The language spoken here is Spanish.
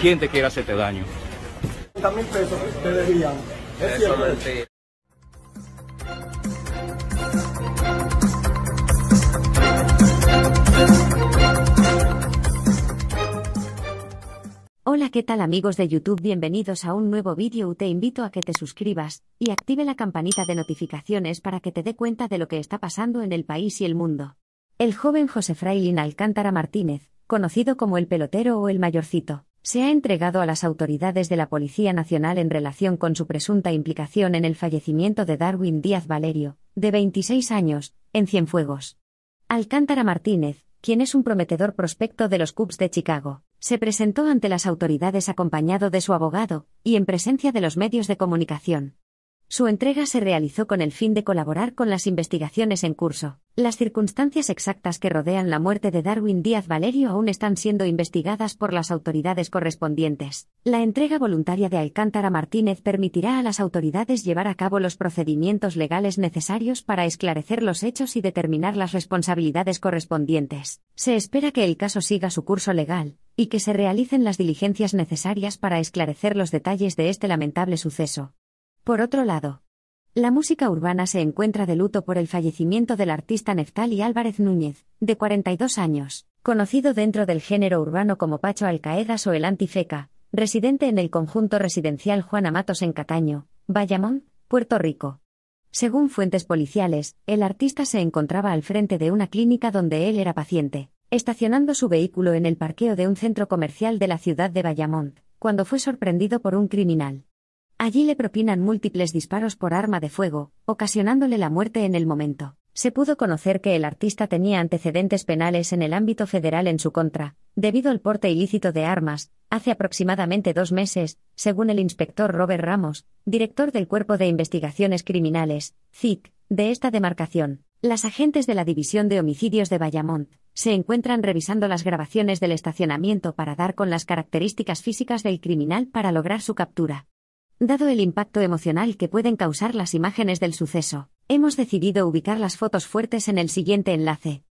¿Quién te quiera hacerte daño. Es cierto. Hola qué tal amigos de YouTube bienvenidos a un nuevo vídeo te invito a que te suscribas y active la campanita de notificaciones para que te dé cuenta de lo que está pasando en el país y el mundo. El joven José Frailín Alcántara Martínez, conocido como el pelotero o el mayorcito, se ha entregado a las autoridades de la Policía Nacional en relación con su presunta implicación en el fallecimiento de Darwin Díaz Valerio, de 26 años, en Cienfuegos. Alcántara Martínez, quien es un prometedor prospecto de los Cubs de Chicago, se presentó ante las autoridades acompañado de su abogado, y en presencia de los medios de comunicación. Su entrega se realizó con el fin de colaborar con las investigaciones en curso. Las circunstancias exactas que rodean la muerte de Darwin Díaz Valerio aún están siendo investigadas por las autoridades correspondientes. La entrega voluntaria de Alcántara Martínez permitirá a las autoridades llevar a cabo los procedimientos legales necesarios para esclarecer los hechos y determinar las responsabilidades correspondientes. Se espera que el caso siga su curso legal, y que se realicen las diligencias necesarias para esclarecer los detalles de este lamentable suceso. Por otro lado, la música urbana se encuentra de luto por el fallecimiento del artista Neftali Álvarez Núñez, de 42 años, conocido dentro del género urbano como Pacho Alcaedas o el Antifeca, residente en el conjunto residencial Juan Amatos en Cataño, Bayamón, Puerto Rico. Según fuentes policiales, el artista se encontraba al frente de una clínica donde él era paciente, estacionando su vehículo en el parqueo de un centro comercial de la ciudad de Bayamón, cuando fue sorprendido por un criminal. Allí le propinan múltiples disparos por arma de fuego, ocasionándole la muerte en el momento. Se pudo conocer que el artista tenía antecedentes penales en el ámbito federal en su contra, debido al porte ilícito de armas, hace aproximadamente dos meses, según el inspector Robert Ramos, director del Cuerpo de Investigaciones Criminales, CIC, de esta demarcación. Las agentes de la División de Homicidios de Bayamont se encuentran revisando las grabaciones del estacionamiento para dar con las características físicas del criminal para lograr su captura. Dado el impacto emocional que pueden causar las imágenes del suceso, hemos decidido ubicar las fotos fuertes en el siguiente enlace.